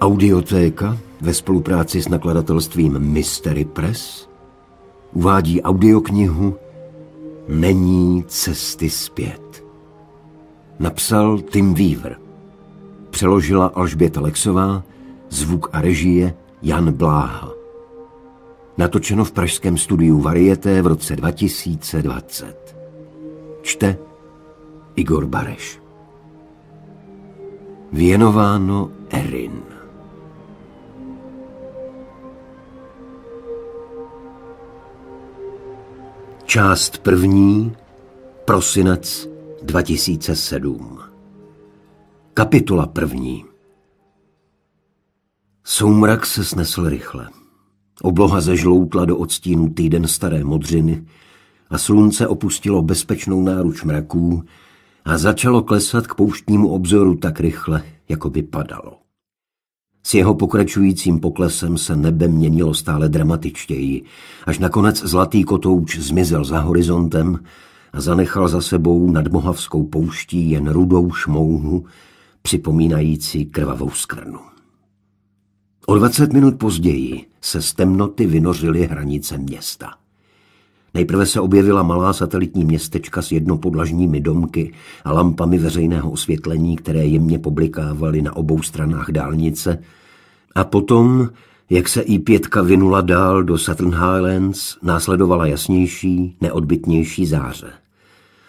Audiotéka ve spolupráci s nakladatelstvím Mystery Press uvádí audioknihu Není cesty zpět. Napsal Tim Weaver. Přeložila Alžběta Lexová, zvuk a režie Jan Bláha. Natočeno v pražském studiu Varieté v roce 2020. Čte Igor Bareš. Věnováno Erin. Část první, prosinec 2007. Kapitola první. Soumrak se snesl rychle. Obloha zežloutla do odstínu týden staré modřiny a slunce opustilo bezpečnou náruč mraků a začalo klesat k pouštnímu obzoru tak rychle, jako by padalo. S jeho pokračujícím poklesem se nebe měnilo stále dramatičtěji, až nakonec zlatý kotouč zmizel za horizontem a zanechal za sebou nad Mohavskou pouští jen rudou šmouhu, připomínající krvavou skrnu. O 20 minut později se z temnoty vynořily hranice města. Nejprve se objevila malá satelitní městečka s jednopodlažními domky a lampami veřejného osvětlení, které jemně publikávaly na obou stranách dálnice, a potom, jak se i pětka vynula dál do Saturn Highlands, následovala jasnější, neodbitnější záře.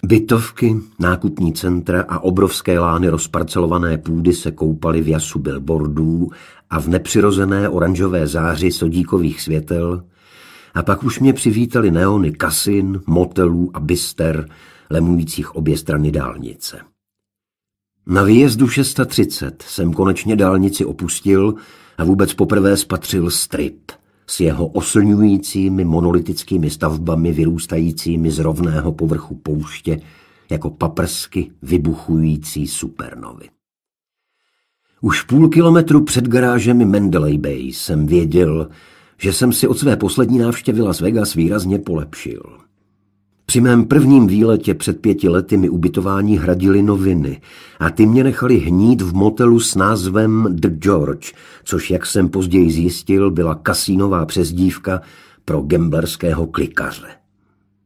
Bytovky, nákupní centra a obrovské lány rozparcelované půdy se koupaly v jasu billboardů a v nepřirozené oranžové záři sodíkových světel – a pak už mě přivítali neony kasin, motelů a byster, lemujících obě strany dálnice. Na výjezdu 630 jsem konečně dálnici opustil a vůbec poprvé spatřil strip s jeho oslňujícími monolitickými stavbami vyrůstajícími z rovného povrchu pouště jako paprsky vybuchující supernovy. Už půl kilometru před garážemi Mendeley Bay jsem věděl, že jsem si od své poslední návštěvy Las Vegas výrazně polepšil. Při mém prvním výletě před pěti lety mi ubytování hradili noviny a ty mě nechali hnít v motelu s názvem The George, což, jak jsem později zjistil, byla kasínová přezdívka pro gamblerského klikaře.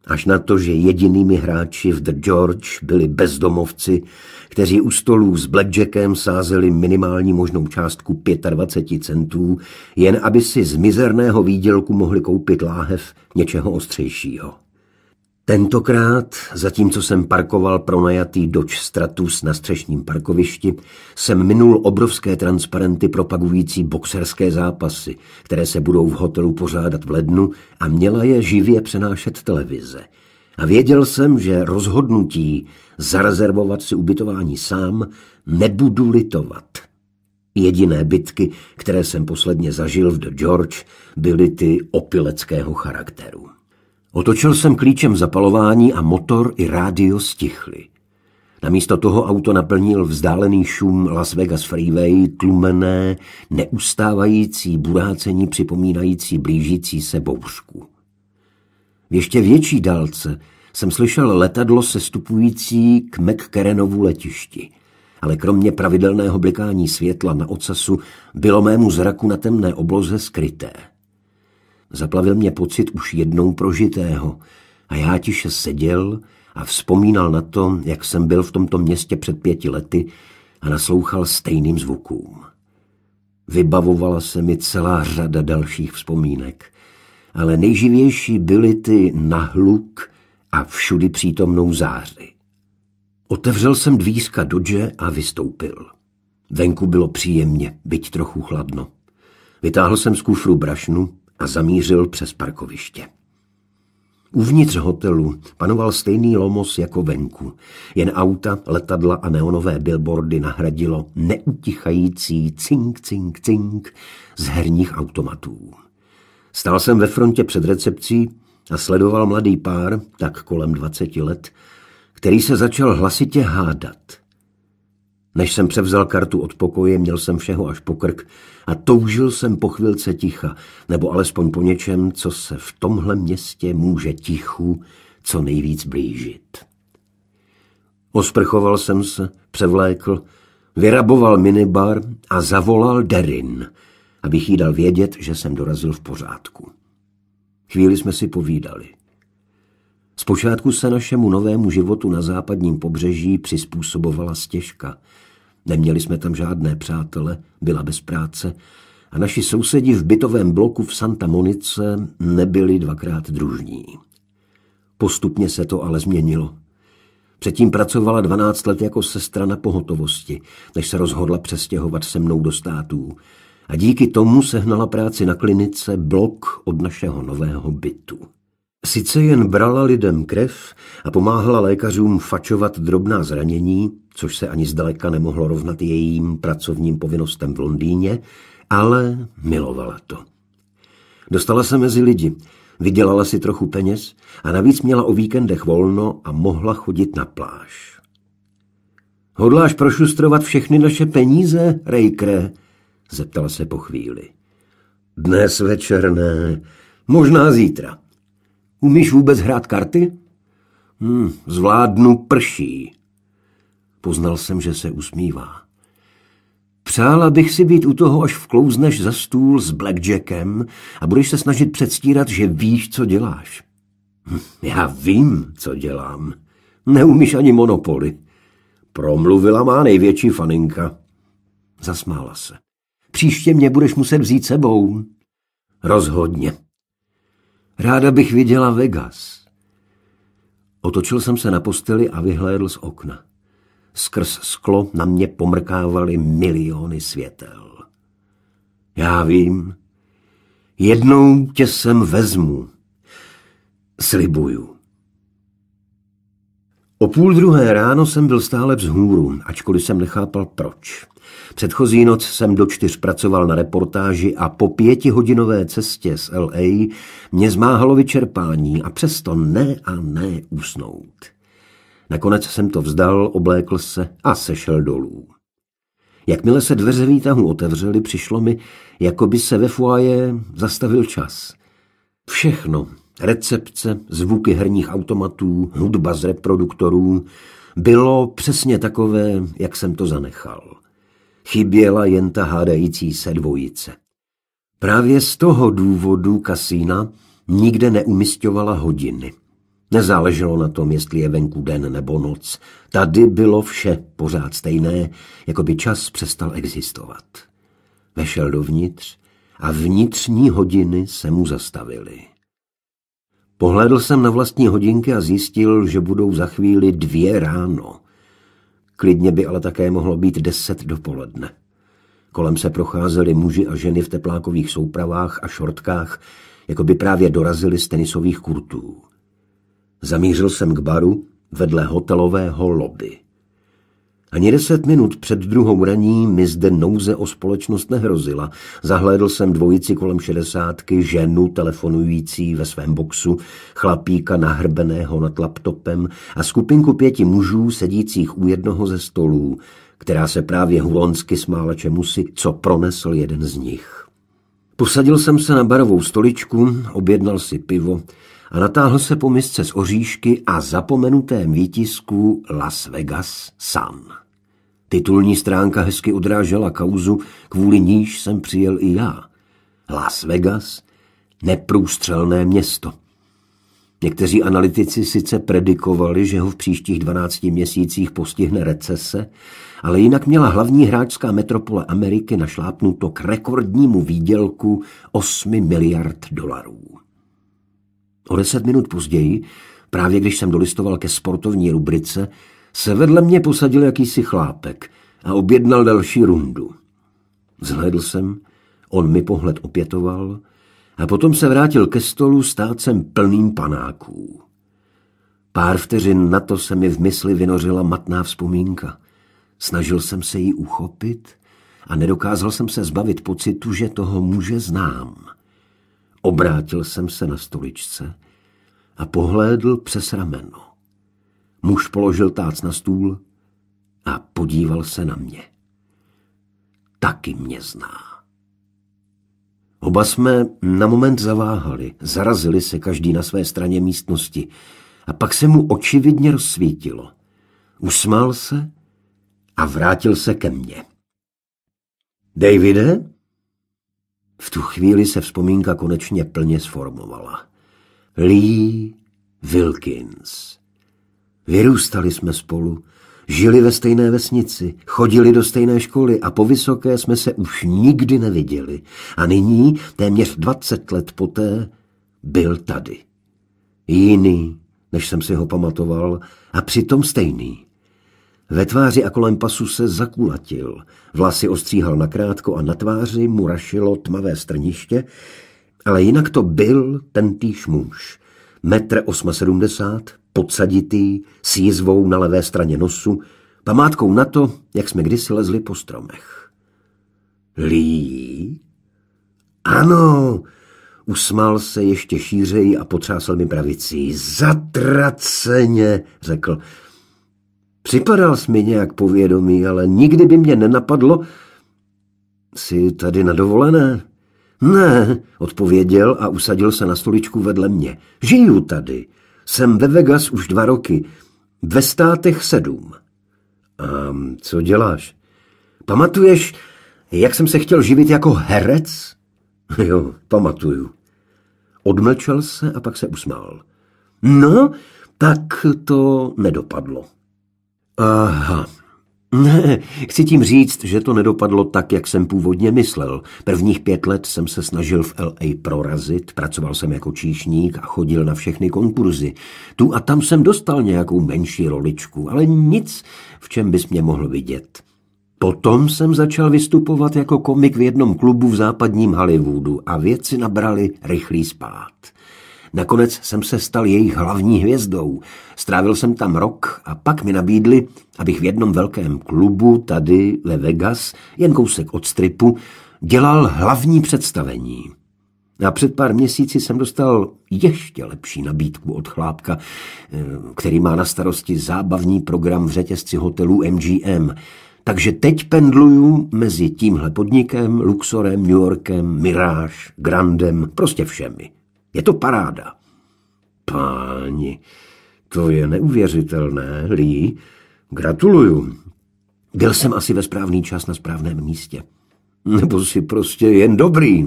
Až na to, že jedinými hráči v The George byli bezdomovci, kteří u stolů s blackjackem sázeli minimální možnou částku 25 centů, jen aby si z mizerného výdělku mohli koupit láhev něčeho ostřejšího. Tentokrát, zatímco jsem parkoval pronajatý Dodge Stratus na střešním parkovišti, jsem minul obrovské transparenty propagující boxerské zápasy, které se budou v hotelu pořádat v lednu a měla je živě přenášet televize. A věděl jsem, že rozhodnutí zarezervovat si ubytování sám nebudu litovat. Jediné bitky, které jsem posledně zažil v The George, byly ty opileckého charakteru. Otočil jsem klíčem zapalování a motor i rádio stichly. Namísto toho auto naplnil vzdálený šum Las Vegas Freeway, tlumené, neustávající burácení připomínající blížící se bouřku. V ještě větší dálce jsem slyšel letadlo sestupující k McKerenovu letišti, ale kromě pravidelného blikání světla na ocasu bylo mému zraku na temné obloze skryté. Zaplavil mě pocit už jednou prožitého a já tiše seděl a vzpomínal na to, jak jsem byl v tomto městě před pěti lety a naslouchal stejným zvukům. Vybavovala se mi celá řada dalších vzpomínek, ale nejživější byly ty nahluk a všudy přítomnou záři. Otevřel jsem dvízka dodže a vystoupil. Venku bylo příjemně, byť trochu chladno. Vytáhl jsem z kufru brašnu, a zamířil přes parkoviště. Uvnitř hotelu panoval stejný lomos jako venku. Jen auta, letadla a neonové billboardy nahradilo neutichající cink, cink, cink z herních automatů. Stál jsem ve frontě před recepcí a sledoval mladý pár, tak kolem 20 let, který se začal hlasitě hádat. Než jsem převzal kartu od pokoje, měl jsem všeho až krk, a toužil jsem po chvilce ticha, nebo alespoň po něčem, co se v tomhle městě může tichu co nejvíc blížit. Osprchoval jsem se, převlékl, vyraboval minibar a zavolal Derin, abych jí dal vědět, že jsem dorazil v pořádku. Chvíli jsme si povídali. Zpočátku se našemu novému životu na západním pobřeží přizpůsobovala stěžka – Neměli jsme tam žádné přátele, byla bez práce a naši sousedi v bytovém bloku v Santa Monice nebyli dvakrát družní. Postupně se to ale změnilo. Předtím pracovala 12 let jako sestra na pohotovosti, než se rozhodla přestěhovat se mnou do států. A díky tomu sehnala práci na klinice blok od našeho nového bytu. Sice jen brala lidem krev a pomáhala lékařům fačovat drobná zranění, což se ani zdaleka nemohlo rovnat jejím pracovním povinnostem v Londýně, ale milovala to. Dostala se mezi lidi, vydělala si trochu peněz a navíc měla o víkendech volno a mohla chodit na pláž. Hodláš prošustrovat všechny naše peníze, Rejkre? zeptala se po chvíli. Dnes večer ne, možná zítra. Umíš vůbec hrát karty? Hm, zvládnu prší. Poznal jsem, že se usmívá. Přála bych si být u toho, až vklouzneš za stůl s blackjackem a budeš se snažit předstírat, že víš, co děláš. Hm, já vím, co dělám. Neumíš ani monopoly. Promluvila má největší faninka. Zasmála se. Příště mě budeš muset vzít sebou. Rozhodně. Ráda bych viděla Vegas. Otočil jsem se na posteli a vyhlédl z okna. Skrz sklo na mě pomrkávaly miliony světel. Já vím, jednou tě sem vezmu. Slibuju. O půl druhé ráno jsem byl stále vzhůru, ačkoliv jsem nechápal proč. Předchozí noc jsem do čtyř pracoval na reportáži a po pětihodinové cestě z LA mě zmáhalo vyčerpání a přesto ne a ne usnout. Nakonec jsem to vzdal, oblékl se a sešel dolů. Jakmile se dveře výtahu otevřely, přišlo mi, jako by se ve foaje zastavil čas. Všechno, recepce, zvuky herních automatů, hudba z reproduktorů, bylo přesně takové, jak jsem to zanechal chyběla jen ta hádající se dvojice. Právě z toho důvodu kasína nikde neumistovala hodiny. Nezáleželo na tom, jestli je venku den nebo noc. Tady bylo vše pořád stejné, jako by čas přestal existovat. Vešel dovnitř a vnitřní hodiny se mu zastavily. Pohlédl jsem na vlastní hodinky a zjistil, že budou za chvíli dvě ráno. Klidně by ale také mohlo být deset dopoledne. Kolem se procházeli muži a ženy v teplákových soupravách a šortkách, jako by právě dorazili z tenisových kurtů. Zamířil jsem k baru vedle hotelového lobby. Ani deset minut před druhou raní mi zde nouze o společnost nehrozila. Zahlédl jsem dvojici kolem šedesátky, ženu telefonující ve svém boxu, chlapíka nahrbeného nad laptopem a skupinku pěti mužů sedících u jednoho ze stolů, která se právě hulonsky smála čemusi, co pronesl jeden z nich. Posadil jsem se na barovou stoličku, objednal si pivo a natáhl se po misce z oříšky a zapomenutém výtisku Las Vegas Sun. Titulní stránka hezky odrážela kauzu, kvůli níž jsem přijel i já. Las Vegas, neprůstřelné město. Někteří analytici sice predikovali, že ho v příštích 12 měsících postihne recese, ale jinak měla hlavní hráčská metropole Ameriky našlápnuto k rekordnímu výdělku 8 miliard dolarů. O deset minut později, právě když jsem dolistoval ke sportovní rubrice, se vedle mě posadil jakýsi chlápek a objednal další rundu. Zhlédl jsem, on mi pohled opětoval a potom se vrátil ke stolu stácem plným panáků. Pár vteřin na to se mi v mysli vynořila matná vzpomínka. Snažil jsem se ji uchopit a nedokázal jsem se zbavit pocitu, že toho muže znám. Obrátil jsem se na stoličce a pohlédl přes rameno. Muž položil tác na stůl a podíval se na mě. Taky mě zná. Oba jsme na moment zaváhali, zarazili se každý na své straně místnosti a pak se mu očividně rozsvítilo. Usmál se a vrátil se ke mně. Davide? V tu chvíli se vzpomínka konečně plně sformovala. Lee Wilkins. Vyrůstali jsme spolu, žili ve stejné vesnici, chodili do stejné školy a po vysoké jsme se už nikdy neviděli. A nyní, téměř 20 let poté, byl tady. Jiný, než jsem si ho pamatoval, a přitom stejný. Ve tváři a kolem pasu se zakulatil, vlasy ostříhal nakrátko a na tváři mu rašilo tmavé strniště, ale jinak to byl ten týž muž, metr m, podsaditý, s jizvou na levé straně nosu, památkou na to, jak jsme kdysi lezli po stromech. Lí? Ano, usmál se ještě šířeji a potřásl mi pravicí. Zatraceně, řekl. Připadal jsi mi nějak povědomý, ale nikdy by mě nenapadlo, jsi tady na dovolené. Ne, odpověděl a usadil se na stoličku vedle mě. Žiju tady. Jsem ve Vegas už dva roky. Ve státech sedm. A co děláš? Pamatuješ, jak jsem se chtěl živit jako herec? Jo, pamatuju. Odmlčel se a pak se usmál. No, tak to nedopadlo. Aha. Ne, chci tím říct, že to nedopadlo tak, jak jsem původně myslel. Prvních pět let jsem se snažil v LA prorazit, pracoval jsem jako číšník a chodil na všechny konkurzy. Tu a tam jsem dostal nějakou menší roličku, ale nic, v čem bys mě mohl vidět. Potom jsem začal vystupovat jako komik v jednom klubu v západním Hollywoodu a věci nabrali rychlý spát. Nakonec jsem se stal jejich hlavní hvězdou. Strávil jsem tam rok a pak mi nabídli, abych v jednom velkém klubu tady ve Vegas, jen kousek od stripu, dělal hlavní představení. A před pár měsíci jsem dostal ještě lepší nabídku od chlápka, eh, který má na starosti zábavní program v řetězci hotelů MGM. Takže teď pendluju mezi tímhle podnikem, Luxorem, New Yorkem, Mirage, Grandem, prostě všemi. Je to paráda. Páni, to je neuvěřitelné, Lí. Gratuluju. Byl jsem asi ve správný čas na správném místě. Nebo si prostě jen dobrý.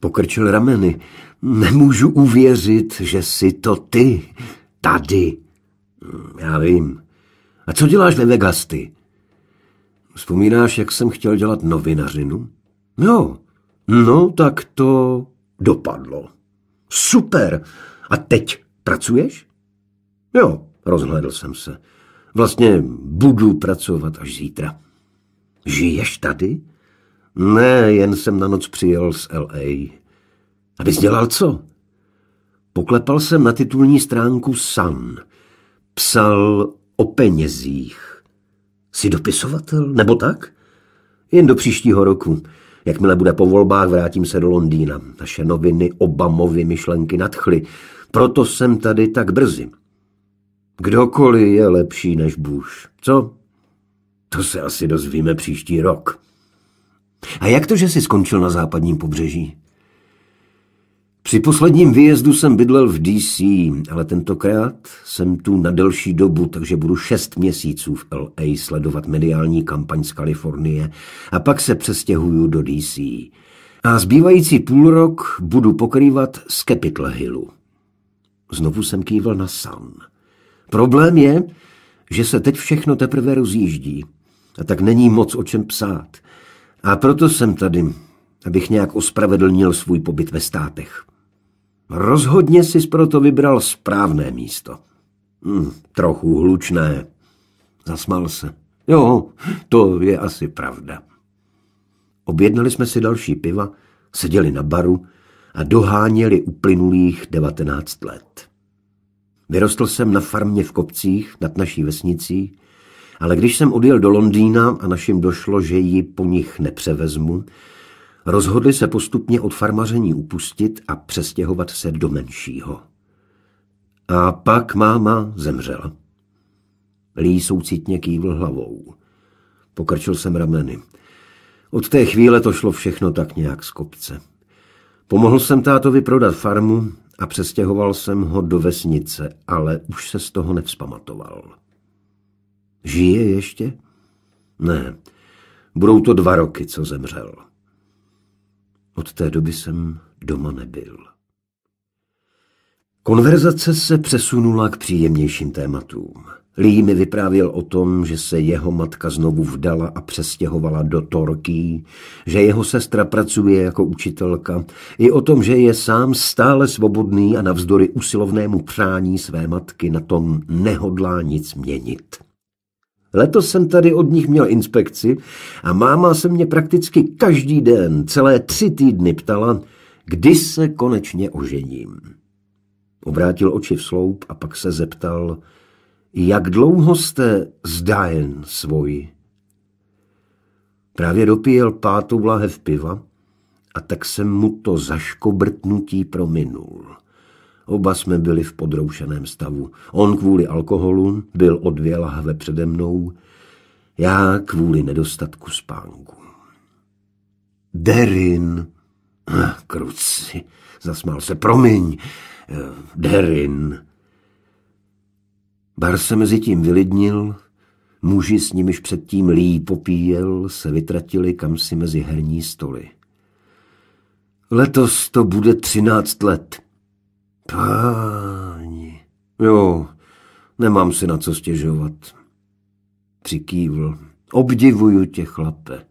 Pokrčil rameny. Nemůžu uvěřit, že jsi to ty. Tady. Já vím. A co děláš ve Vegas ty? Vzpomínáš, jak jsem chtěl dělat novinařinu? Jo. No, no, tak to dopadlo. Super! A teď pracuješ? Jo, rozhlédl jsem se. Vlastně budu pracovat až zítra. Žiješ tady? Ne, jen jsem na noc přijel z LA. Abys dělal co? Poklepal jsem na titulní stránku Sun. Psal o penězích. Jsi dopisovatel, nebo tak? Jen do příštího roku. Jakmile bude po volbách, vrátím se do Londýna. Naše noviny Obamovy myšlenky nadchly. Proto jsem tady tak brzy. Kdokoliv je lepší než Bush. Co? To se asi dozvíme příští rok. A jak to, že jsi skončil na západním pobřeží? Při posledním výjezdu jsem bydlel v DC, ale tentokrát jsem tu na delší dobu, takže budu šest měsíců v LA sledovat mediální kampaň z Kalifornie a pak se přestěhuju do DC. A zbývající půl rok budu pokrývat z Capitol Hillu. Znovu jsem kývl na San. Problém je, že se teď všechno teprve rozjíždí a tak není moc o čem psát. A proto jsem tady, abych nějak ospravedlnil svůj pobyt ve státech. Rozhodně jsi proto vybral správné místo. Hm, trochu hlučné. Zasmal se. Jo, to je asi pravda. Objednali jsme si další piva, seděli na baru a doháněli uplynulých 19 let. Vyrostl jsem na farmě v kopcích nad naší vesnicí, ale když jsem odjel do Londýna a našim došlo, že ji po nich nepřevezmu, Rozhodli se postupně od farmaření upustit a přestěhovat se do menšího. A pak máma zemřela. Lý soucitně kývl hlavou. Pokrčil jsem rameny. Od té chvíle to šlo všechno tak nějak z kopce. Pomohl jsem tátovi prodat farmu a přestěhoval jsem ho do vesnice, ale už se z toho nevzpamatoval. Žije ještě? Ne. Budou to dva roky, co zemřel. Od té doby jsem doma nebyl. Konverzace se přesunula k příjemnějším tématům. Lee mi vyprávěl o tom, že se jeho matka znovu vdala a přestěhovala do Torky, že jeho sestra pracuje jako učitelka, i o tom, že je sám stále svobodný a navzdory usilovnému přání své matky na tom nehodlá nic měnit. Letos jsem tady od nich měl inspekci a máma se mě prakticky každý den, celé tři týdny ptala, kdy se konečně ožením. Obrátil oči v sloup a pak se zeptal, jak dlouho jste zdájen svoji? Právě dopíjel pátou vlahev piva a tak jsem mu to zaškobrtnutí prominul. Oba jsme byli v podroušeném stavu. On kvůli alkoholu byl o dvě lahve přede mnou, já kvůli nedostatku spánku. Derin, ah, kruci, zasmál se, promiň, eh, Derin. Bar se mezi tím vylidnil, muži s nimiž předtím lí popíjel, se vytratili kam si mezi herní stoly. Letos to bude třináct let, Páni. Jo, nemám si na co stěžovat. Přikývl. Obdivuju tě, chlape.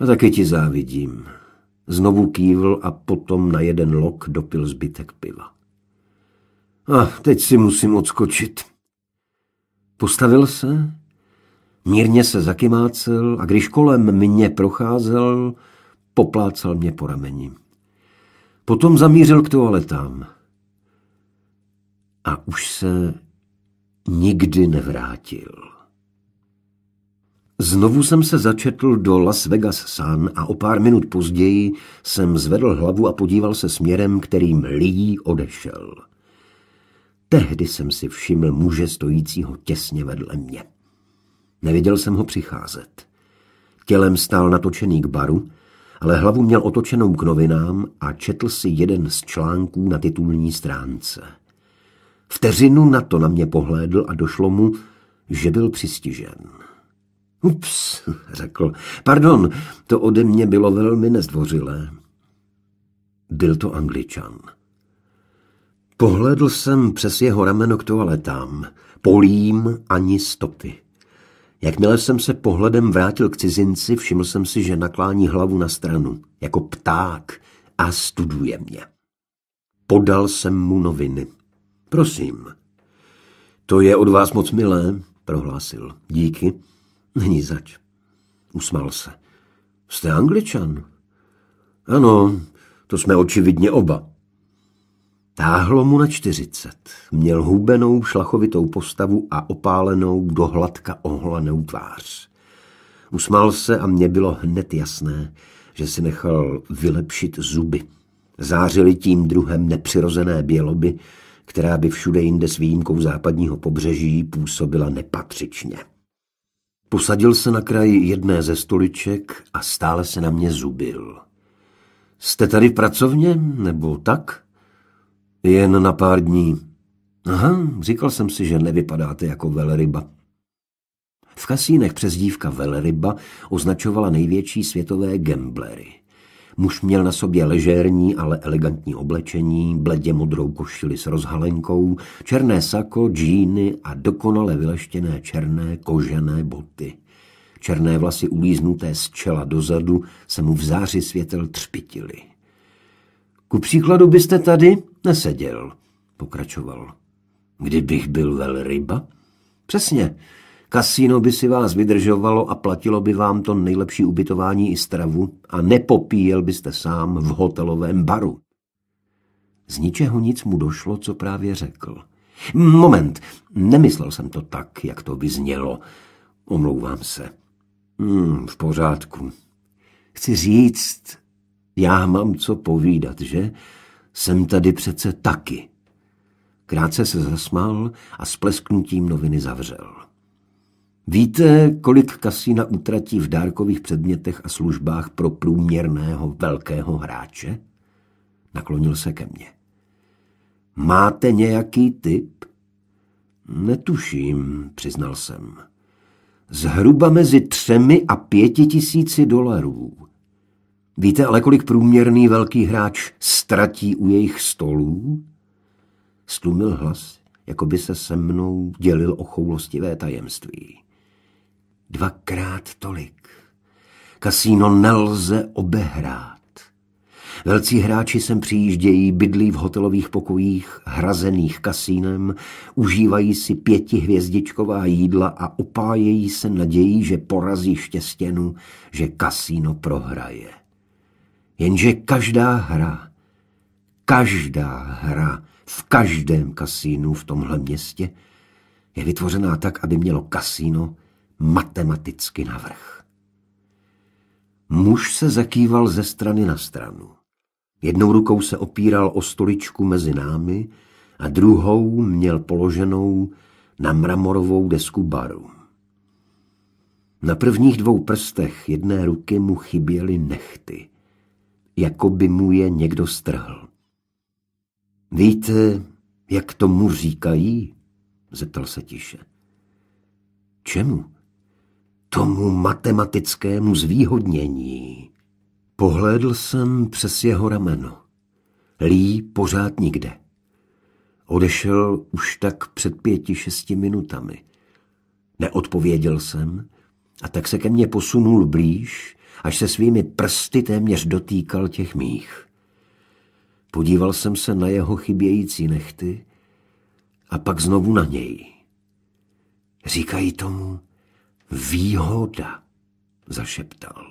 A taky ti závidím. Znovu kývl a potom na jeden lok dopil zbytek piva. A teď si musím odskočit. Postavil se, mírně se zakymácel a když kolem mě procházel, poplácal mě po rameni. Potom zamířil k toaletám a už se nikdy nevrátil. Znovu jsem se začetl do Las Vegas Sun a o pár minut později jsem zvedl hlavu a podíval se směrem, kterým Lee odešel. Tehdy jsem si všiml muže stojícího těsně vedle mě. Neviděl jsem ho přicházet. Tělem stál natočený k baru, ale hlavu měl otočenou k novinám a četl si jeden z článků na titulní stránce. Vteřinu na to na mě pohlédl a došlo mu, že byl přistižen. Ups, řekl. Pardon, to ode mě bylo velmi nezdvořilé. Byl to angličan. Pohlédl jsem přes jeho rameno k toaletám. Polím ani stopy. Jakmile jsem se pohledem vrátil k cizinci, všiml jsem si, že naklání hlavu na stranu, jako pták, a studuje mě. Podal jsem mu noviny. Prosím. To je od vás moc milé, prohlásil. Díky. Není zač. Usmál se. Jste angličan? Ano, to jsme očividně oba. Táhlo mu na čtyřicet. Měl hubenou šlachovitou postavu a opálenou do hladka ohlanou tvář. Usmál se a mně bylo hned jasné, že si nechal vylepšit zuby. Zářili tím druhem nepřirozené běloby, která by všude jinde s výjimkou západního pobřeží působila nepatřičně. Posadil se na kraji jedné ze stoliček a stále se na mě zubil. Jste tady v pracovně, nebo tak? Jen na pár dní. Aha, říkal jsem si, že nevypadáte jako velryba. V kasínech přezdívka velryba označovala největší světové gamblery – Muž měl na sobě ležérní, ale elegantní oblečení, bledě modrou košili s rozhalenkou, černé sako, džíny a dokonale vyleštěné černé kožené boty. Černé vlasy ulíznuté z čela dozadu se mu v záři světel třpitily. Ku příkladu byste tady neseděl, pokračoval. Kdybych byl velryba? Přesně, Kasíno by si vás vydržovalo a platilo by vám to nejlepší ubytování i stravu a nepopíjel byste sám v hotelovém baru. Z ničeho nic mu došlo, co právě řekl. Moment, nemyslel jsem to tak, jak to by znělo. Omlouvám se. Hmm, v pořádku. Chci říct, já mám co povídat, že? Jsem tady přece taky. Krátce se zasmál a splesknutím noviny zavřel. Víte, kolik kasína utratí v dárkových předmětech a službách pro průměrného velkého hráče? Naklonil se ke mně. Máte nějaký typ? Netuším, přiznal jsem. Zhruba mezi třemi a pěti tisíci dolarů. Víte ale, kolik průměrný velký hráč ztratí u jejich stolů? Stlumil hlas, jako by se se mnou dělil o choulostivé tajemství dvakrát tolik. Kasíno nelze obehrát. Velcí hráči sem přijíždějí, bydlí v hotelových pokojích, hrazených kasínem, užívají si pětihvězdičková jídla a opájejí se nadějí, že porazí štěstěnu, že kasíno prohraje. Jenže každá hra, každá hra v každém kasínu v tomhle městě je vytvořená tak, aby mělo kasíno matematicky navrh. Muž se zakýval ze strany na stranu. Jednou rukou se opíral o stoličku mezi námi a druhou měl položenou na mramorovou desku baru. Na prvních dvou prstech jedné ruky mu chyběly nechty, jako by mu je někdo strhl. Víte, jak tomu říkají? zeptal se tiše. Čemu? tomu matematickému zvýhodnění. Pohlédl jsem přes jeho rameno. Lí pořád nikde. Odešel už tak před pěti, šesti minutami. Neodpověděl jsem a tak se ke mně posunul blíž, až se svými prsty téměř dotýkal těch mých. Podíval jsem se na jeho chybějící nechty a pak znovu na něj. Říkají tomu Výhoda, zašeptal.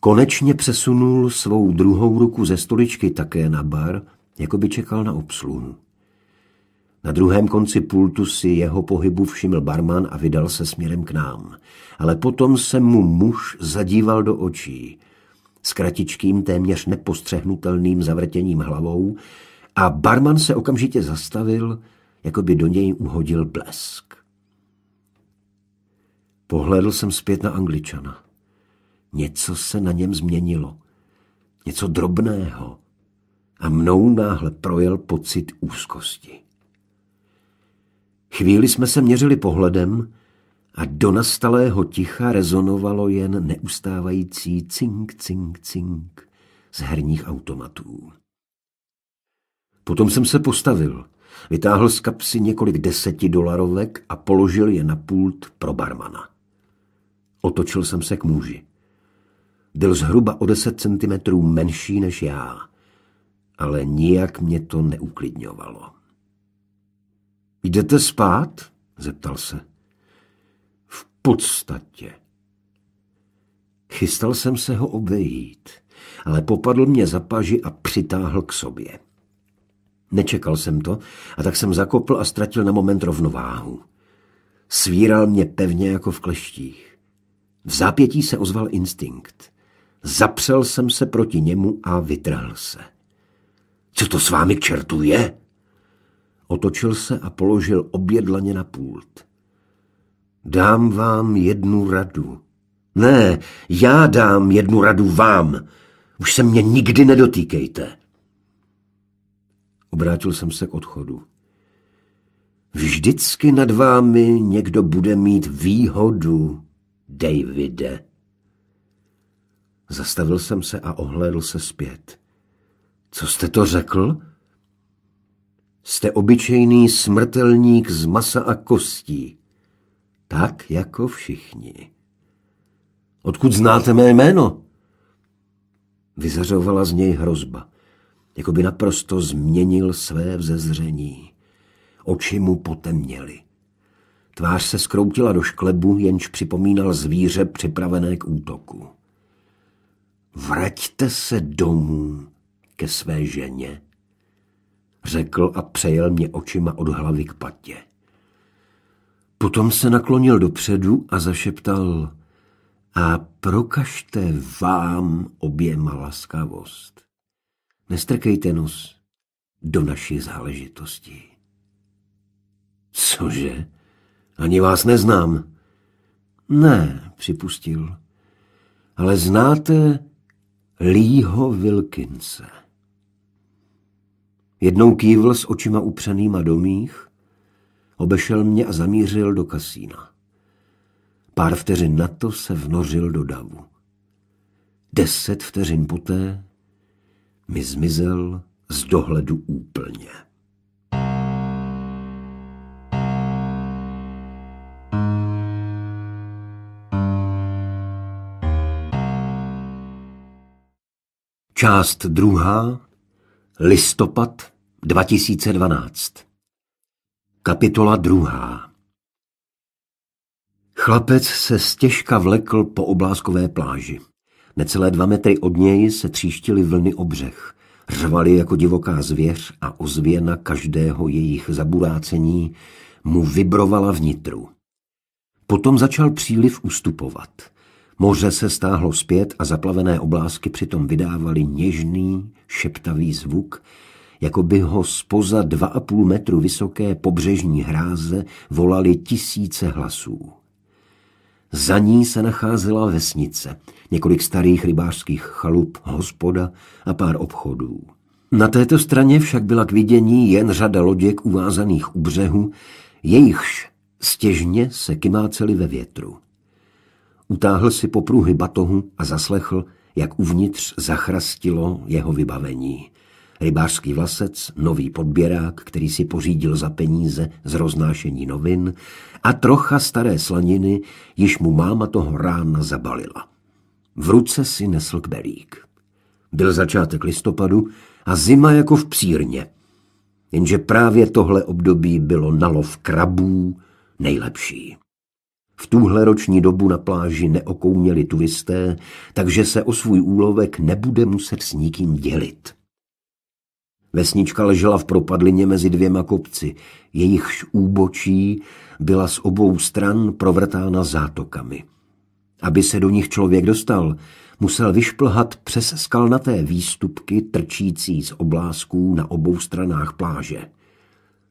Konečně přesunul svou druhou ruku ze stoličky také na bar, jako by čekal na obsluhu. Na druhém konci pultu si jeho pohybu všiml barman a vydal se směrem k nám. Ale potom se mu muž zadíval do očí s kratičkým, téměř nepostřehnutelným zavrtěním hlavou a barman se okamžitě zastavil, jako by do něj uhodil blesk. Pohlédl jsem zpět na Angličana. Něco se na něm změnilo. Něco drobného. A mnou náhle projel pocit úzkosti. Chvíli jsme se měřili pohledem a do nastalého ticha rezonovalo jen neustávající cink, cink, cink z herních automatů. Potom jsem se postavil, vytáhl z kapsy několik desetidolarovek a položil je na pult pro barmana. Otočil jsem se k muži. Byl zhruba o 10 centimetrů menší než já, ale nijak mě to neuklidňovalo. Jdete spát? zeptal se. V podstatě. Chystal jsem se ho obejít, ale popadl mě za paži a přitáhl k sobě. Nečekal jsem to a tak jsem zakopl a ztratil na moment rovnováhu. Svíral mě pevně jako v kleštích. V zápětí se ozval instinkt. Zapřel jsem se proti němu a vytrhl se. Co to s vámi k čertu je? Otočil se a položil obě dlaně na pult. Dám vám jednu radu. Ne, já dám jednu radu vám. Už se mě nikdy nedotýkejte. Obrátil jsem se k odchodu. Vždycky nad vámi někdo bude mít výhodu, Davide. Zastavil jsem se a ohlédl se zpět. Co jste to řekl? Jste obyčejný smrtelník z masa a kostí. Tak jako všichni. Odkud znáte mé jméno? Vyzařovala z něj hrozba, jako by naprosto změnil své vzezření. Oči mu potemněly. Tvář se skroutila do šklebu, jenž připomínal zvíře připravené k útoku. Vraťte se domů ke své ženě, řekl a přejel mě očima od hlavy k patě. Potom se naklonil dopředu a zašeptal a prokažte vám oběma laskavost. Nestrkejte nos do naší záležitosti. Cože? Ani vás neznám. Ne, připustil. Ale znáte Lího Wilkinse. Jednou kývl s očima upřenýma do mých, obešel mě a zamířil do kasína. Pár vteřin na to se vnořil do davu. Deset vteřin poté mi zmizel z dohledu úplně. Část druhá, listopad 2012. Kapitola druhá. Chlapec se stěžka vlekl po oblázkové pláži. Necelé dva metry od něj se tříštily vlny obřeh. Řvali jako divoká zvěř a ozvěna každého jejich zaburácení mu vibrovala vnitru. Potom začal příliv ustupovat – Moře se stáhlo zpět a zaplavené oblásky přitom vydávaly něžný, šeptavý zvuk, jako by ho spoza dva a půl metru vysoké pobřežní hráze volali tisíce hlasů. Za ní se nacházela vesnice, několik starých rybářských chalup, hospoda a pár obchodů. Na této straně však byla k vidění jen řada loděk uvázaných u břehu, jejichž stěžně se kymáceli ve větru. Utáhl si popruhy batohu a zaslechl, jak uvnitř zachrastilo jeho vybavení. Rybářský vlasec, nový podběrák, který si pořídil za peníze z roznášení novin a trocha staré slaniny, již mu máma toho rána zabalila. V ruce si nesl kbelík. Byl začátek listopadu a zima jako v přírně. Jenže právě tohle období bylo na lov krabů nejlepší. V tuhle roční dobu na pláži neokouměli turisté, takže se o svůj úlovek nebude muset s nikým dělit. Vesnička ležela v propadlině mezi dvěma kopci, jejichž úbočí byla z obou stran provrtána zátokami. Aby se do nich člověk dostal, musel vyšplhat přes skalnaté výstupky trčící z oblázků na obou stranách pláže.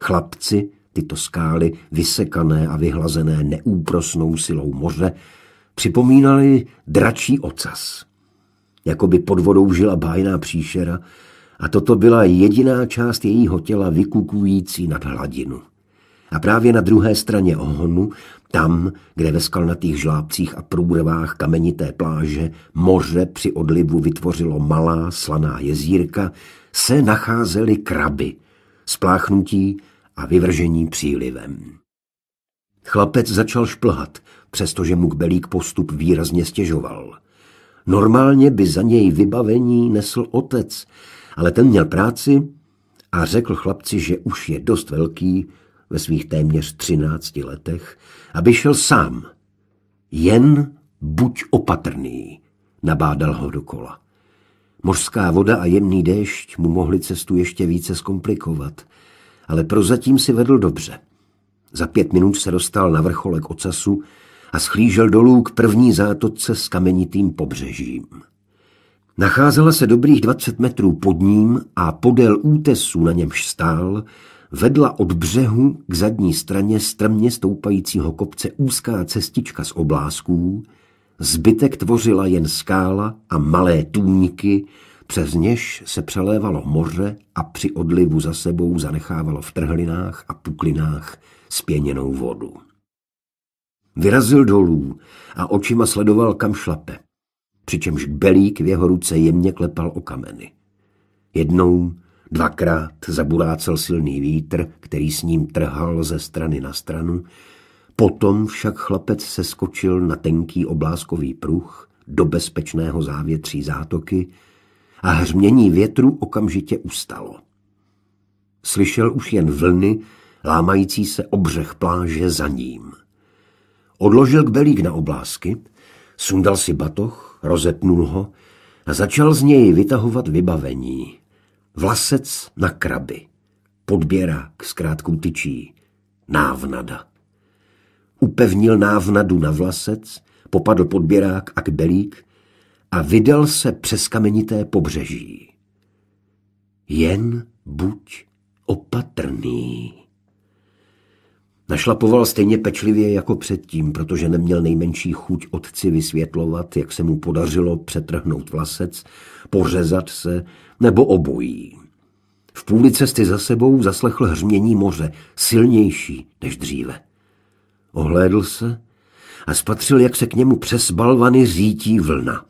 Chlapci, tyto skály, vysekané a vyhlazené neúprosnou silou moře, připomínaly dračí ocas. Jakoby pod vodou žila bájná příšera a toto byla jediná část jejího těla vykukující nad hladinu. A právě na druhé straně ohonu, tam, kde ve skalnatých žlábcích a průrvách kamenité pláže moře při odlivu vytvořilo malá slaná jezírka, se nacházely kraby, spláchnutí a vyvržení přílivem. Chlapec začal šplhat, přestože mu kbelík postup výrazně stěžoval. Normálně by za něj vybavení nesl otec, ale ten měl práci a řekl chlapci, že už je dost velký, ve svých téměř třinácti letech, aby šel sám. Jen buď opatrný, nabádal ho dokola. Mořská voda a jemný déšť mu mohli cestu ještě více zkomplikovat ale prozatím si vedl dobře. Za pět minut se dostal na vrcholek ocasu a schlížel dolů k první zátoce s kamenitým pobřežím. Nacházela se dobrých 20 metrů pod ním a podél útesu, na němž stál, vedla od břehu k zadní straně strmě stoupajícího kopce úzká cestička z oblázků, zbytek tvořila jen skála a malé tůňky, přes něž se přelévalo moře a při odlivu za sebou zanechávalo v trhlinách a puklinách spěněnou vodu. Vyrazil dolů a očima sledoval, kam šlape, přičemž belík v jeho ruce jemně klepal o kameny. Jednou, dvakrát zaburácel silný vítr, který s ním trhal ze strany na stranu, potom však chlapec seskočil na tenký obláskový pruh do bezpečného závětří zátoky a hřmění větru okamžitě ustalo. Slyšel už jen vlny, lámající se obřeh pláže za ním. Odložil kbelík na oblásky, sundal si batoh, rozepnul ho a začal z něj vytahovat vybavení. Vlasec na kraby, podběrák s krátkou tyčí, návnada. Upevnil návnadu na vlasec, popadl podběrák a kbelík a vydal se přes kamenité pobřeží. Jen buď opatrný. Našlapoval stejně pečlivě jako předtím, protože neměl nejmenší chuť otci vysvětlovat, jak se mu podařilo přetrhnout vlasec, pořezat se nebo obojí. V půli cesty za sebou zaslechl hřmění moře, silnější než dříve. Ohlédl se a spatřil, jak se k němu přes balvany řítí vlna.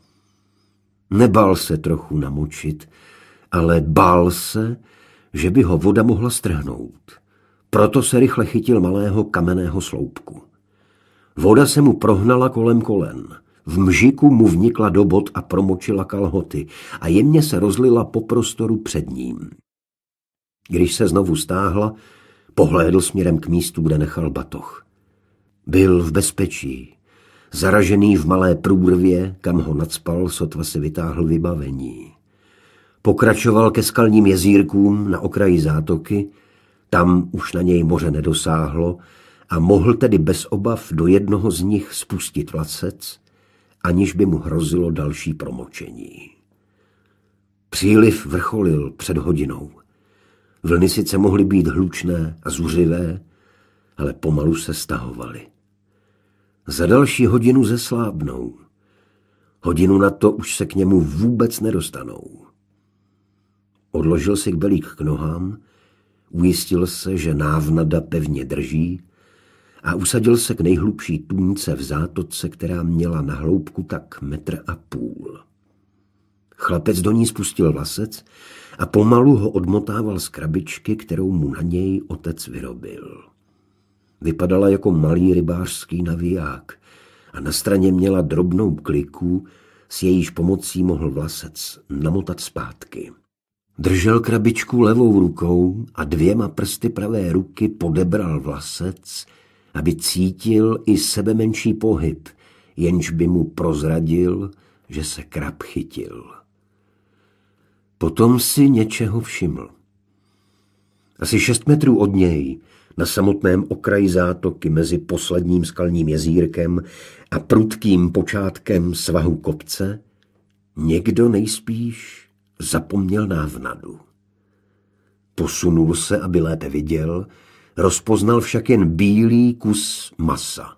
Nebál se trochu namočit, ale bál se, že by ho voda mohla strhnout. Proto se rychle chytil malého kamenného sloupku. Voda se mu prohnala kolem kolen. V mžiku mu vnikla do bot a promočila kalhoty a jemně se rozlila po prostoru před ním. Když se znovu stáhla, pohlédl směrem k místu, kde nechal batoh. Byl v bezpečí, Zaražený v malé průrvě, kam ho nadspal, sotva si vytáhl vybavení. Pokračoval ke skalním jezírkům na okraji zátoky, tam už na něj moře nedosáhlo a mohl tedy bez obav do jednoho z nich spustit vlacec, aniž by mu hrozilo další promočení. Příliv vrcholil před hodinou. Vlny sice mohly být hlučné a zuřivé, ale pomalu se stahovaly. Za další hodinu zeslábnou. Hodinu na to už se k němu vůbec nedostanou. Odložil si kbelík k nohám, ujistil se, že návnada pevně drží a usadil se k nejhlubší tůnce v zátoce, která měla na hloubku tak metr a půl. Chlapec do ní spustil vlasec a pomalu ho odmotával z krabičky, kterou mu na něj otec vyrobil. Vypadala jako malý rybářský naviják a na straně měla drobnou kliku, s jejíž pomocí mohl vlasec namotat zpátky. Držel krabičku levou rukou a dvěma prsty pravé ruky podebral vlasec, aby cítil i sebe menší pohyb, jenž by mu prozradil, že se krab chytil. Potom si něčeho všiml. Asi šest metrů od něj na samotném okraji zátoky mezi posledním skalním jezírkem a prudkým počátkem svahu kopce, někdo nejspíš zapomněl návnadu. Posunul se, aby lépe viděl, rozpoznal však jen bílý kus masa.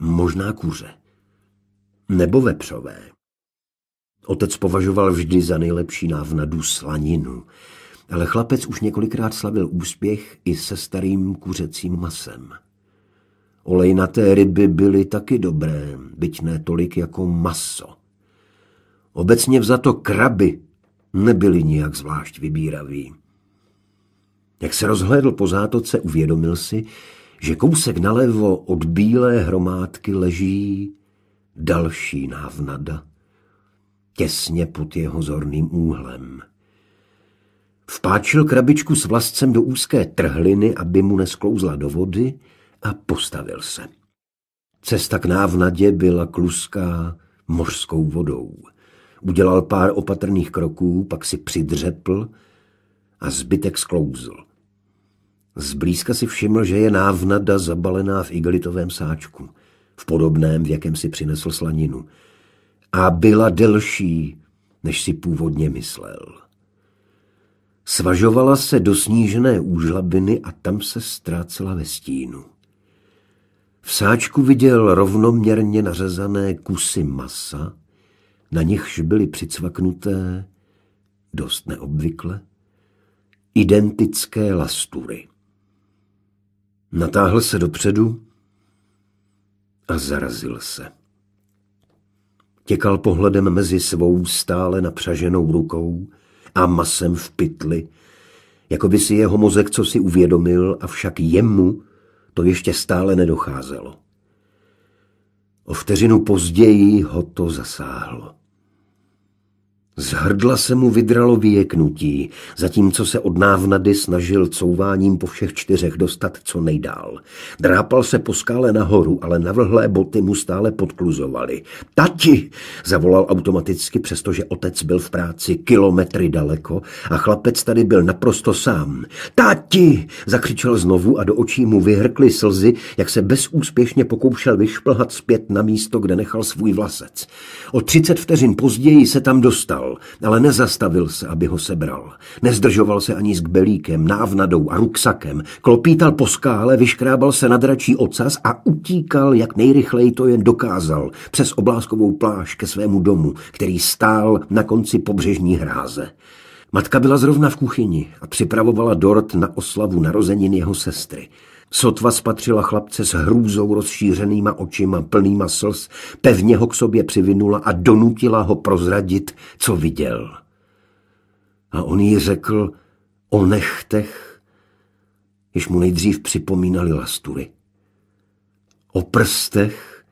Možná kuře. Nebo vepřové. Otec považoval vždy za nejlepší návnadu slaninu, ale chlapec už několikrát slavil úspěch i se starým kuřecím masem. Olejnaté ryby byly taky dobré, byť ne tolik jako maso. Obecně vzato kraby nebyly nijak zvlášť vybíraví. Jak se rozhlédl po zátoce, uvědomil si, že kousek nalevo od bílé hromádky leží další návnada, těsně pod jeho zorným úhlem. Vpáčil krabičku s vlastcem do úzké trhliny, aby mu nesklouzla do vody a postavil se. Cesta k návnadě byla kluská mořskou vodou. Udělal pár opatrných kroků, pak si přidřepl a zbytek sklouzl. Zblízka si všiml, že je návnada zabalená v igelitovém sáčku, v podobném, v jakém si přinesl slaninu. A byla delší, než si původně myslel. Svažovala se do snížené úžlabiny a tam se ztrácela ve stínu. V sáčku viděl rovnoměrně nařezané kusy masa, na nichž byly přicvaknuté, dost neobvykle, identické lastury. Natáhl se dopředu a zarazil se. Těkal pohledem mezi svou stále napřaženou rukou, a masem v pytli, jako by si jeho mozek co si uvědomil, avšak jemu to ještě stále nedocházelo. O vteřinu později ho to zasáhlo. Z hrdla se mu vydralo vyjeknutí, zatímco se od návnady snažil couváním po všech čtyřech dostat co nejdál. Drápal se po skále nahoru, ale navlhlé boty mu stále podkluzovaly. Tati! zavolal automaticky, přestože otec byl v práci kilometry daleko a chlapec tady byl naprosto sám. Tati! zakřičel znovu a do očí mu vyhrkly slzy, jak se bezúspěšně pokoušel vyšplhat zpět na místo, kde nechal svůj vlasec. O třicet vteřin později se tam dostal zastavoval, ale nezastavil se, aby ho sebral. Nezdržoval se ani s kbelíkem, návnadou a ruksakem. Klopítal po skále, vyškrábal se na dračí ocas a utíkal, jak nejrychleji to jen dokázal, přes obláskovou pláž ke svému domu, který stál na konci pobřežní hráze. Matka byla zrovna v kuchyni a připravovala dort na oslavu narozenin jeho sestry. Sotva spatřila chlapce s hrůzou rozšířenýma očima, plnýma slz, pevně ho k sobě přivinula a donutila ho prozradit, co viděl. A on jí řekl o nechtech, jež mu nejdřív připomínali lastury. O prstech,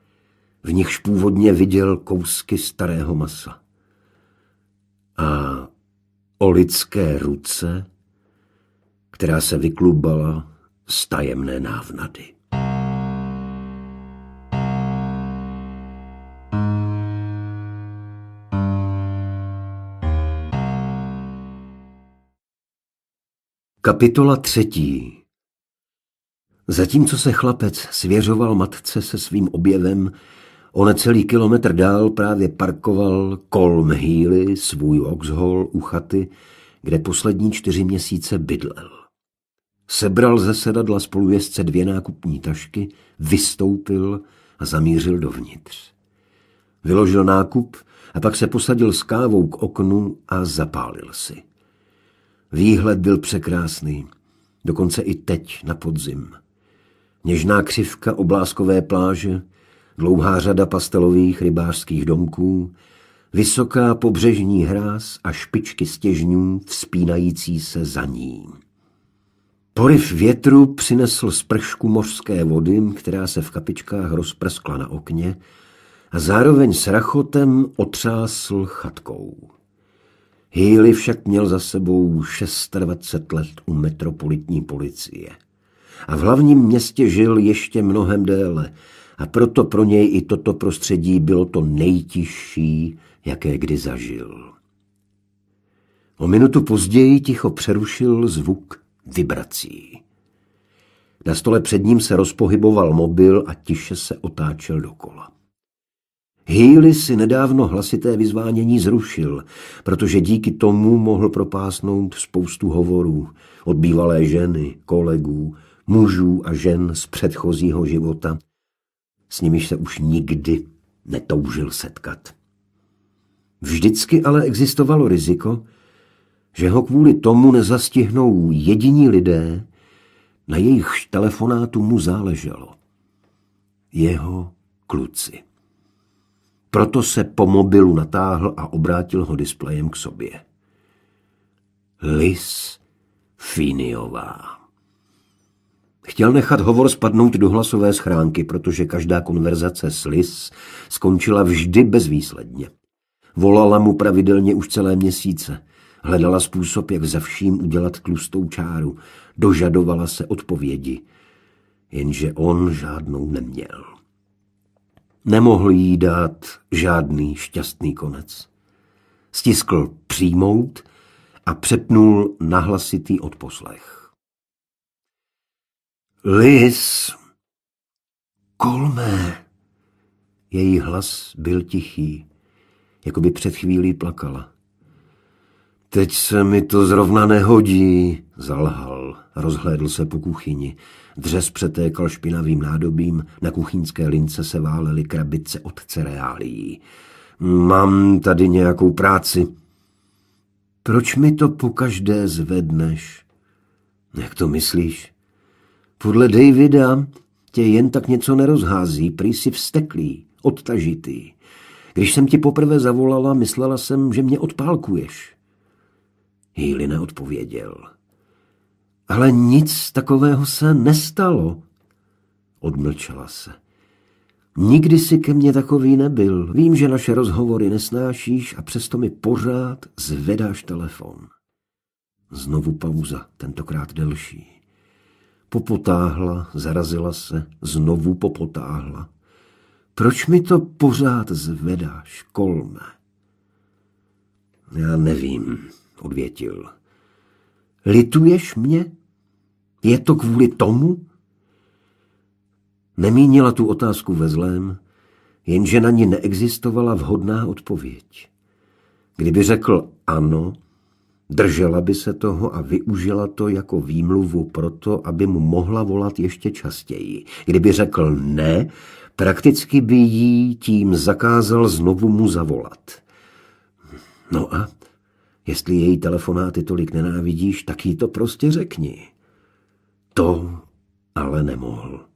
v nichž původně viděl kousky starého masa. A o lidské ruce, která se vyklubala tajemné návnady. Kapitola třetí Zatímco se chlapec svěřoval matce se svým objevem, o necelý kilometr dál právě parkoval Kolm hýly svůj oxhol u chaty, kde poslední čtyři měsíce bydlel. Sebral ze sedadla spolujezdce dvě nákupní tašky, vystoupil a zamířil dovnitř. Vyložil nákup a pak se posadil s kávou k oknu a zapálil si. Výhled byl překrásný, dokonce i teď na podzim. Něžná křivka oblázkové pláže, dlouhá řada pastelových rybářských domků, vysoká pobřežní hráz a špičky stěžňů vzpínající se za ním. Poryv větru přinesl spršku mořské vody, která se v kapičkách rozprskla na okně a zároveň s rachotem otřásl chatkou. Healy však měl za sebou 26 let u metropolitní policie. A v hlavním městě žil ještě mnohem déle a proto pro něj i toto prostředí bylo to nejtižší, jaké kdy zažil. O minutu později ticho přerušil zvuk vibrací. Na stole před ním se rozpohyboval mobil a tiše se otáčel dokola. Healy si nedávno hlasité vyzvánění zrušil, protože díky tomu mohl propásnout spoustu hovorů od bývalé ženy, kolegů, mužů a žen z předchozího života, s nimiž se už nikdy netoužil setkat. Vždycky ale existovalo riziko, že ho kvůli tomu nezastihnou jediní lidé, na jejich telefonátu mu záleželo. Jeho kluci. Proto se po mobilu natáhl a obrátil ho displejem k sobě. Lis Finiová. Chtěl nechat hovor spadnout do hlasové schránky, protože každá konverzace s Lis skončila vždy bezvýsledně. Volala mu pravidelně už celé měsíce – Hledala způsob, jak ze vším udělat tlustou čáru. Dožadovala se odpovědi. Jenže on žádnou neměl. Nemohl jí dát žádný šťastný konec. Stiskl přijmout a přepnul nahlasitý odposlech. Lis, Kolme! Její hlas byl tichý, jako by před chvílí plakala. Teď se mi to zrovna nehodí, zalhal. Rozhlédl se po kuchyni. Dřes přetékal špinavým nádobím, na kuchyňské lince se válely krabice od cereálií. Mám tady nějakou práci. Proč mi to pokaždé zvedneš? Jak to myslíš? Podle Davida tě jen tak něco nerozhází, prý si vzteklý, odtažitý. Když jsem ti poprvé zavolala, myslela jsem, že mě odpálkuješ. Hýli neodpověděl. Ale nic takového se nestalo. Odmlčela se. Nikdy si ke mně takový nebyl. Vím, že naše rozhovory nesnášíš a přesto mi pořád zvedáš telefon. Znovu pauza, tentokrát delší. Popotáhla, zarazila se, znovu popotáhla. Proč mi to pořád zvedáš, kolme? Já nevím odvětil. Lituješ mě? Je to kvůli tomu? Nemínila tu otázku ve zlém, jenže na ní neexistovala vhodná odpověď. Kdyby řekl ano, držela by se toho a využila to jako výmluvu proto, aby mu mohla volat ještě častěji. Kdyby řekl ne, prakticky by jí tím zakázal znovu mu zavolat. No a Jestli její telefonáty tolik nenávidíš, tak jí to prostě řekni. To ale nemohl.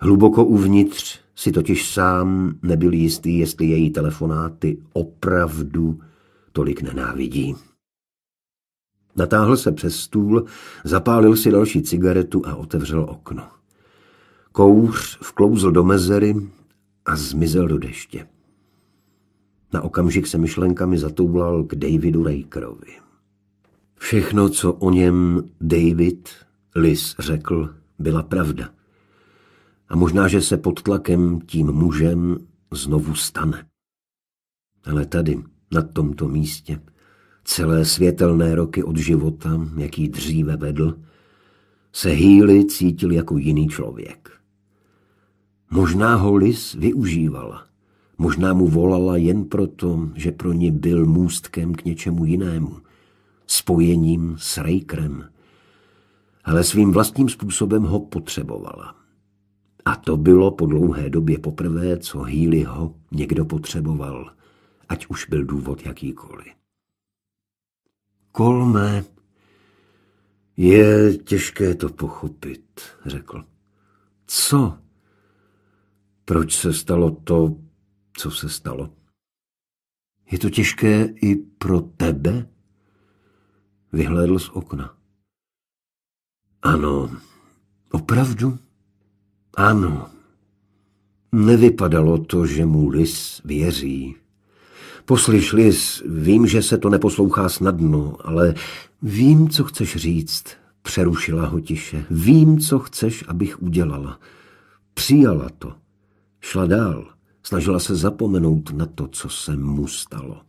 Hluboko uvnitř si totiž sám nebyl jistý, jestli její telefonáty opravdu tolik nenávidí. Natáhl se přes stůl, zapálil si další cigaretu a otevřel okno. Kouř vklouzl do mezery a zmizel do deště. Na okamžik se myšlenkami zatublal k Davidu Rakerovi. Všechno, co o něm David, Liz řekl, byla pravda. A možná, že se pod tlakem tím mužem znovu stane. Ale tady, na tomto místě, celé světelné roky od života, jaký dříve vedl, se Healy cítil jako jiný člověk. Možná ho Liz využívala. Možná mu volala jen proto, že pro ně byl můstkem k něčemu jinému, spojením s Rejkrem. Ale svým vlastním způsobem ho potřebovala. A to bylo po dlouhé době poprvé, co Healy ho někdo potřeboval, ať už byl důvod jakýkoliv. Kolme, je těžké to pochopit, řekl. Co? Proč se stalo to, co se stalo. Je to těžké i pro tebe? Vyhlédl z okna. Ano, opravdu? Ano. Nevypadalo to, že mu Lis věří. Poslyš, Lis, vím, že se to neposlouchá snadno, ale vím, co chceš říct, přerušila ho tiše. Vím, co chceš, abych udělala. Přijala to. Šla dál. Snažila se zapomenout na to, co se mu stalo.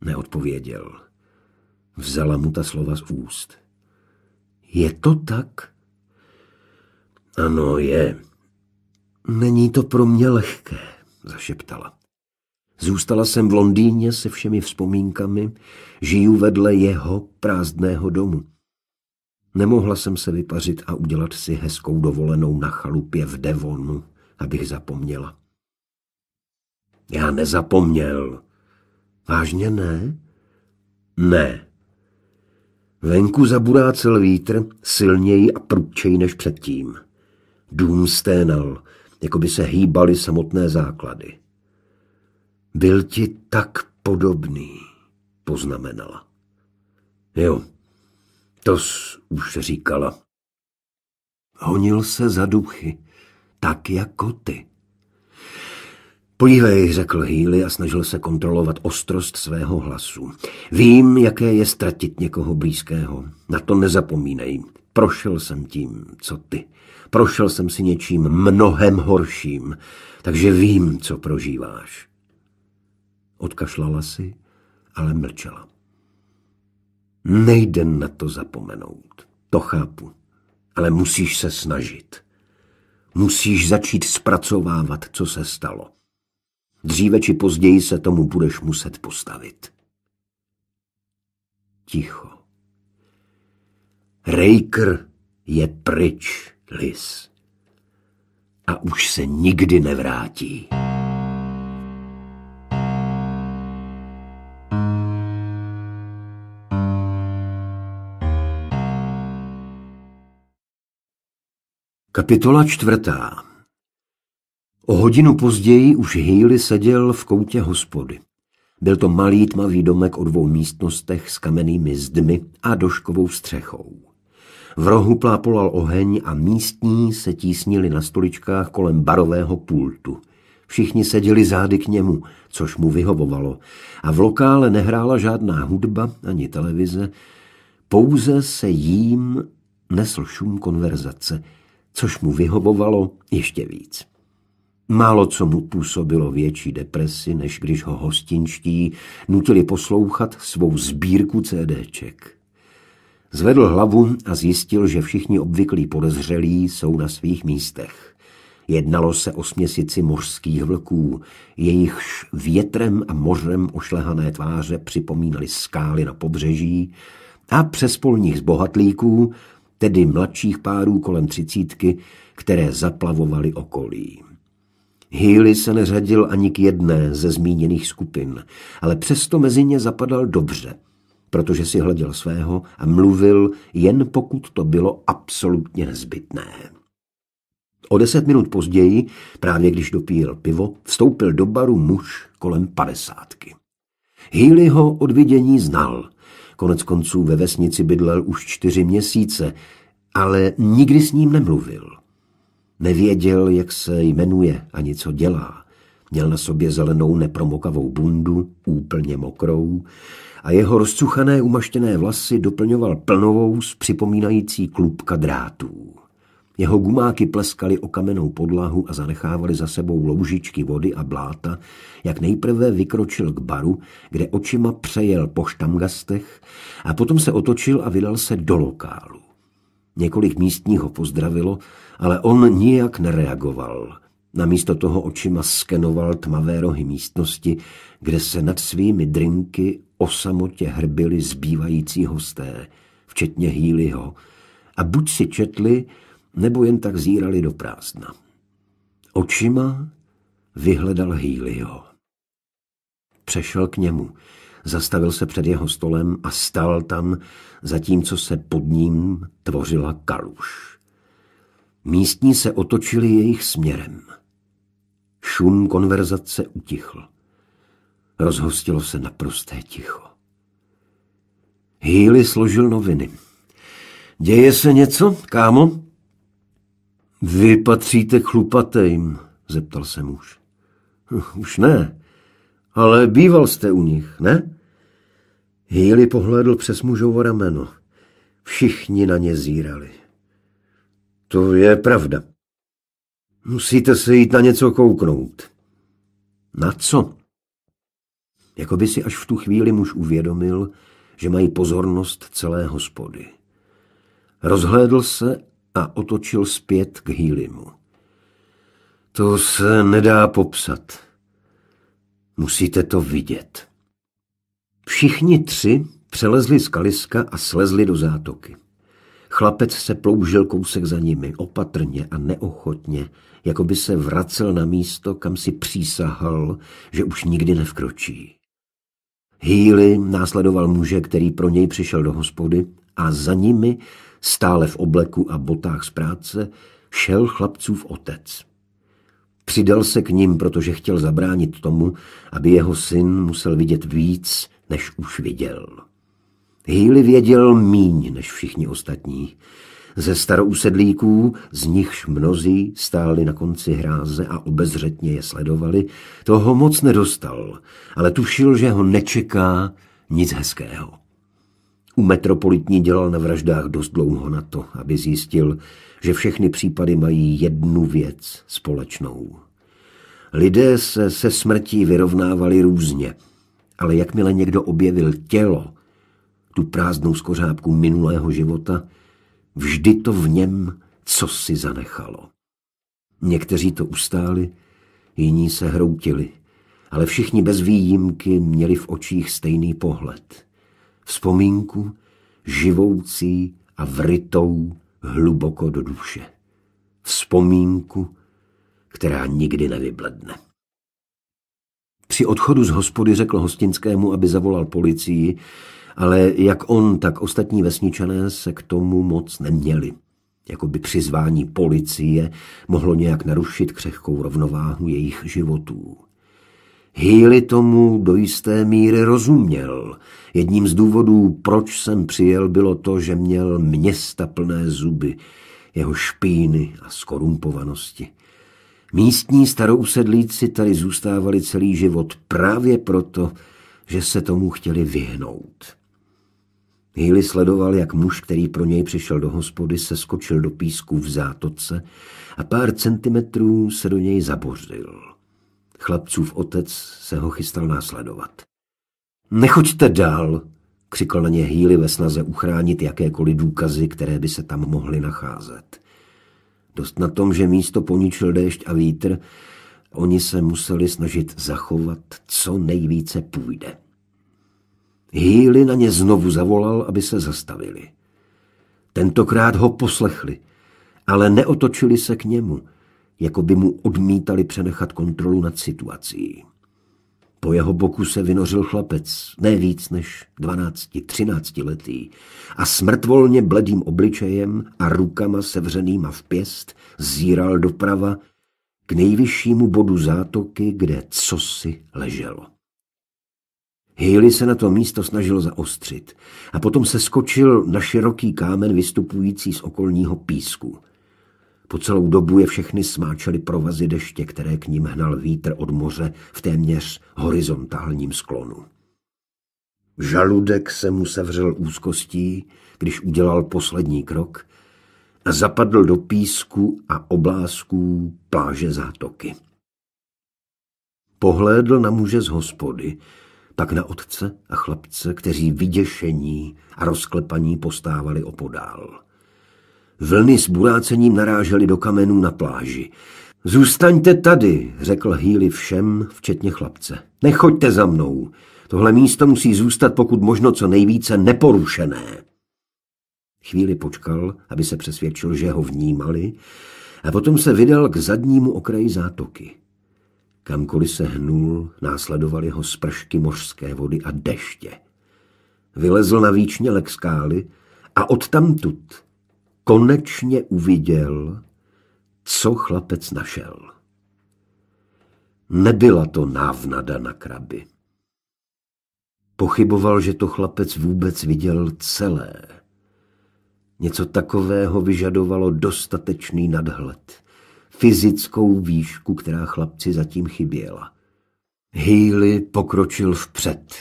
Neodpověděl. Vzala mu ta slova z úst. Je to tak? Ano, je. Není to pro mě lehké, zašeptala. Zůstala jsem v Londýně se všemi vzpomínkami, žiju vedle jeho prázdného domu. Nemohla jsem se vypařit a udělat si hezkou dovolenou na chalupě v Devonu, abych zapomněla. Já nezapomněl. Vážně ne? Ne. Venku zaburácel vítr silněji a prudčej než předtím. Dům sténal, jako by se hýbaly samotné základy. Byl ti tak podobný, poznamenala. Jo, to už říkala. Honil se za duchy, tak jako ty. Podívej, řekl Healy a snažil se kontrolovat ostrost svého hlasu. Vím, jaké je ztratit někoho blízkého. Na to nezapomínej. Prošel jsem tím, co ty. Prošel jsem si něčím mnohem horším, takže vím, co prožíváš. Odkašlala si, ale mlčela. Nejde na to zapomenout. To chápu. Ale musíš se snažit. Musíš začít zpracovávat, co se stalo. Dříve či později se tomu budeš muset postavit. Ticho. Raker je pryč, Lis, A už se nikdy nevrátí. Kapitola čtvrtá O hodinu později už Healy seděl v koutě hospody. Byl to malý tmavý domek o dvou místnostech s kamennými zdmi a doškovou střechou. V rohu plápolal oheň a místní se tísnili na stoličkách kolem barového pultu. Všichni seděli zády k němu, což mu vyhovovalo, a v lokále nehrála žádná hudba ani televize, pouze se jím nesl šum konverzace, což mu vyhovovalo ještě víc. Málo co mu působilo větší depresi, než když ho hostinští nutili poslouchat svou sbírku CDček. Zvedl hlavu a zjistil, že všichni obvyklí podezřelí jsou na svých místech. Jednalo se o směsici mořských vlků, jejichž větrem a mořem ošlehané tváře připomínaly skály na pobřeží a přes polních zbohatlíků, tedy mladších párů kolem třicítky, které zaplavovaly okolí. Healy se neřadil ani k jedné ze zmíněných skupin, ale přesto mezi ně zapadal dobře, protože si hleděl svého a mluvil jen pokud to bylo absolutně nezbytné. O deset minut později, právě když dopíjel pivo, vstoupil do baru muž kolem padesátky. Healy ho od vidění znal. Konec konců ve vesnici bydlel už čtyři měsíce, ale nikdy s ním nemluvil. Nevěděl, jak se jmenuje ani co dělá. Měl na sobě zelenou nepromokavou bundu, úplně mokrou, a jeho rozcuchané umaštěné vlasy doplňoval plnovou z připomínající klubka drátů. Jeho gumáky pleskaly o kamenou podlahu a zanechávaly za sebou loužičky vody a bláta, jak nejprve vykročil k baru, kde očima přejel po štamgastech a potom se otočil a vydal se do lokálu. Několik místních ho pozdravilo, ale on nijak nereagoval. Namísto toho očima skenoval tmavé rohy místnosti, kde se nad svými drinky o samotě hrbili zbývající hosté, včetně Hýliho, a buď si četli, nebo jen tak zírali do prázdna. Očima vyhledal Hýliho. Přešel k němu, zastavil se před jeho stolem a stal tam, zatímco se pod ním tvořila kaluš, Místní se otočili jejich směrem. Šum konverzace utichl. Rozhostilo se naprosté ticho. Hýli složil noviny. Děje se něco, kámo? Vy patříte chlupatejm, zeptal se muž. Hm, už ne, ale býval jste u nich, ne? Hýli pohlédl přes mužovo rameno. Všichni na ně zírali. To je pravda. Musíte se jít na něco kouknout. Na co? Jako by si až v tu chvíli muž uvědomil, že mají pozornost celé hospody. Rozhlédl se a otočil zpět k Hýlimu. To se nedá popsat. Musíte to vidět. Všichni tři přelezli z kaliska a slezli do zátoky. Chlapec se ploužil kousek za nimi, opatrně a neochotně, jako by se vracel na místo, kam si přísahal, že už nikdy nevkročí. Hýli následoval muže, který pro něj přišel do hospody a za nimi, stále v obleku a botách z práce, šel chlapcův otec. Přidal se k ním, protože chtěl zabránit tomu, aby jeho syn musel vidět víc, než už viděl. Healy věděl míň než všichni ostatní. Ze starousedlíků, z nichž mnozí stáli na konci hráze a obezřetně je sledovali, toho moc nedostal, ale tušil, že ho nečeká nic hezkého. U metropolitní dělal na vraždách dost dlouho na to, aby zjistil, že všechny případy mají jednu věc společnou. Lidé se se smrtí vyrovnávali různě – ale jakmile někdo objevil tělo, tu prázdnou skořápku minulého života, vždy to v něm co si zanechalo. Někteří to ustáli, jiní se hroutili, ale všichni bez výjimky měli v očích stejný pohled. Vzpomínku, živoucí a vrytou hluboko do duše. Vzpomínku, která nikdy nevybledne. Při odchodu z hospody řekl Hostinskému, aby zavolal policii, ale jak on, tak ostatní vesničané se k tomu moc neměli. Jako by přizvání policie mohlo nějak narušit křehkou rovnováhu jejich životů. Hýli tomu do jisté míry rozuměl. Jedním z důvodů, proč jsem přijel, bylo to, že měl města plné zuby, jeho špíny a skorumpovanosti. Místní starousedlíci tady zůstávali celý život právě proto, že se tomu chtěli vyhnout. Healy sledoval, jak muž, který pro něj přišel do hospody, se skočil do písku v zátoce a pár centimetrů se do něj zabořil. Chlapcův otec se ho chystal následovat. Nechoďte dál, křikl na ně Healy ve snaze uchránit jakékoliv důkazy, které by se tam mohly nacházet. Dost na tom, že místo poničil déšť a vítr, oni se museli snažit zachovat, co nejvíce půjde. Hýli na ně znovu zavolal, aby se zastavili. Tentokrát ho poslechli, ale neotočili se k němu, jako by mu odmítali přenechat kontrolu nad situací. Po jeho boku se vynořil chlapec, ne víc než dvanácti, třinácti letý, a smrtvolně bledým obličejem a rukama sevřenýma v pěst zíral doprava k nejvyššímu bodu zátoky, kde cosi leželo. Healy se na to místo snažil zaostřit a potom se skočil na široký kámen vystupující z okolního písku – po celou dobu je všechny smáčely provazy deště, které k ním hnal vítr od moře v téměř horizontálním sklonu. Žaludek se mu sevřel úzkostí, když udělal poslední krok a zapadl do písku a oblázků pláže zátoky. Pohlédl na muže z hospody, pak na otce a chlapce, kteří vyděšení a rozklepaní postávali opodál. Vlny s burácením narážely do kamenů na pláži. Zůstaňte tady, řekl Hýli všem, včetně chlapce. Nechoďte za mnou. Tohle místo musí zůstat pokud možno co nejvíce neporušené. Chvíli počkal, aby se přesvědčil, že ho vnímali, a potom se vydal k zadnímu okraji zátoky. Kamkoliv se hnul, následovali ho spršky mořské vody a deště. Vylezl na lek skály a odtamtud konečně uviděl, co chlapec našel. Nebyla to návnada na kraby. Pochyboval, že to chlapec vůbec viděl celé. Něco takového vyžadovalo dostatečný nadhled, fyzickou výšku, která chlapci zatím chyběla. Hýly pokročil vpřed.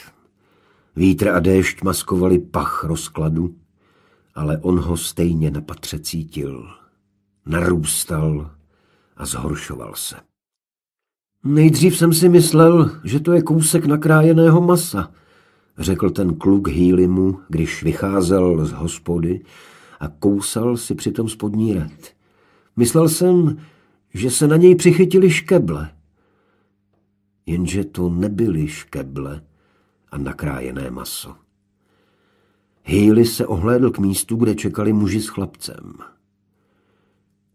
Vítr a déšť maskovali pach rozkladu, ale on ho stejně napatře cítil. Narůstal a zhoršoval se. Nejdřív jsem si myslel, že to je kousek nakrájeného masa, řekl ten kluk Hýlimu, když vycházel z hospody a kousal si přitom spodní red. Myslel jsem, že se na něj přichytili škeble. Jenže to nebyly škeble a nakrájené maso. Hýli se ohlédl k místu, kde čekali muži s chlapcem.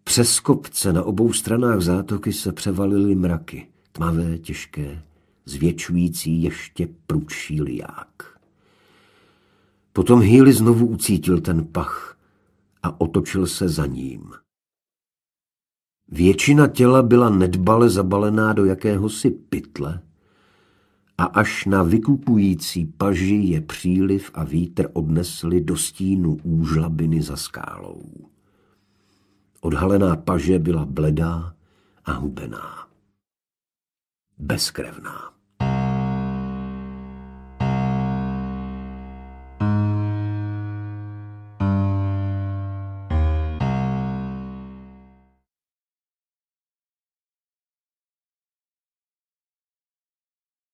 Přes kopce na obou stranách zátoky se převalily mraky, tmavé, těžké, zvětšující ještě průčší liák. Potom Hýli znovu ucítil ten pach a otočil se za ním. Většina těla byla nedbale zabalená do jakéhosi pytle, a až na vykupující paži je příliv a vítr odnesli do stínu úžlabiny za skálou. Odhalená paže byla bledá a hubená. Bezkrevná.